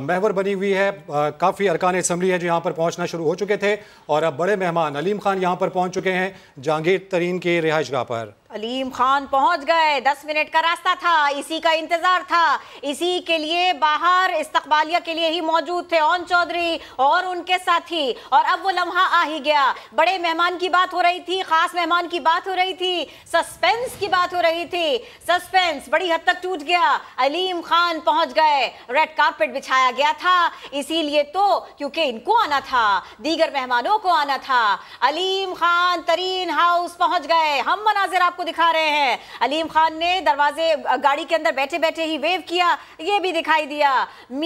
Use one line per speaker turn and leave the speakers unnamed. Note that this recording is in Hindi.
महवर बनी हुई है काफ़ी अरकान इसम्बली है जो यहाँ पर पहुँचना शुरू हो चुके थे और अब बड़े मेहमान अलीम खान यहाँ पर पहुँच चुके हैं जहांगीर तरीन के रिहाइश पर
अलीम खान पहुंच गए दस मिनट का रास्ता था इसी का इंतजार था इसी के लिए बाहर इस्तकबालिया के लिए ही मौजूद थे ओन चौधरी और उनके साथी और अब वो लम्हा आ ही गया बड़े मेहमान की बात हो रही थी खास मेहमान की बात हो रही थी सस्पेंस की बात हो रही थी सस्पेंस बड़ी हद तक टूट गया अलीम खान पहुंच गए रेड कार्पेट बिछाया गया था इसीलिए तो क्योंकि इनको आना था दीगर मेहमानों को आना था अलीम खान तरीन हाउस पहुंच गए हम मनाजिर आपको आपको दिखा रहे हैं अलीम खान ने दरवाजे गाड़ी के अंदर बैठे बैठे ही वेव किया ये भी दिखाई दिया